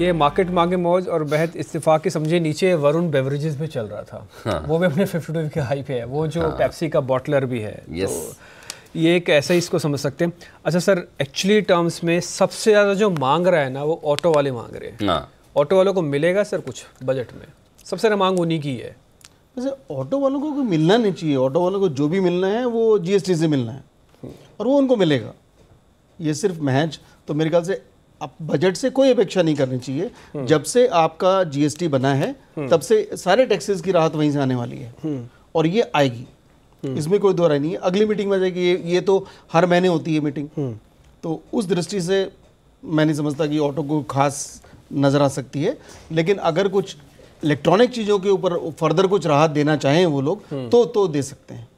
ये मार्केट मांगे मौज और इस्तीफ़ा के समझे नीचे वरुण बेवरेजेस में चल रहा था हाँ। वो भी अपने फिफ्टी टू के हाई पे है वो जो हाँ। पेप्सी का बॉटलर भी है यस तो ये एक ऐसा ही इसको समझ सकते हैं अच्छा सर एक्चुअली टर्म्स में सबसे ज़्यादा जो मांग रहा है ना वो ऑटो वाले मांग रहे हैं ऑटो हाँ। वालों को मिलेगा सर कुछ बजट में सबसे ज़्यादा मांग उन्हीं की है वैसे ऑटो वालों को मिलना नहीं चाहिए ऑटो वालों को जो भी मिलना है वो जी से मिलना है हम्म। और वो उनको मिलेगा ये सिर्फ महज तो मेरे ख्याल से अब बजट से कोई अपेक्षा नहीं करनी चाहिए हम्म। जब से आपका जीएसटी बना है हम्म। तब से सारे टैक्सेस की राहत वहीं से आने वाली है हम्म। और ये आएगी इसमें कोई दो राय नहीं है अगली मीटिंग में जाएगी ये ये तो हर महीने होती है मीटिंग तो उस दृष्टि से मैं नहीं समझता कि ऑटो को खास नज़र आ सकती है लेकिन अगर कुछ इलेक्ट्रॉनिक चीज़ों के ऊपर फर्दर कुछ राहत देना चाहें वो लोग तो तो दे सकते हैं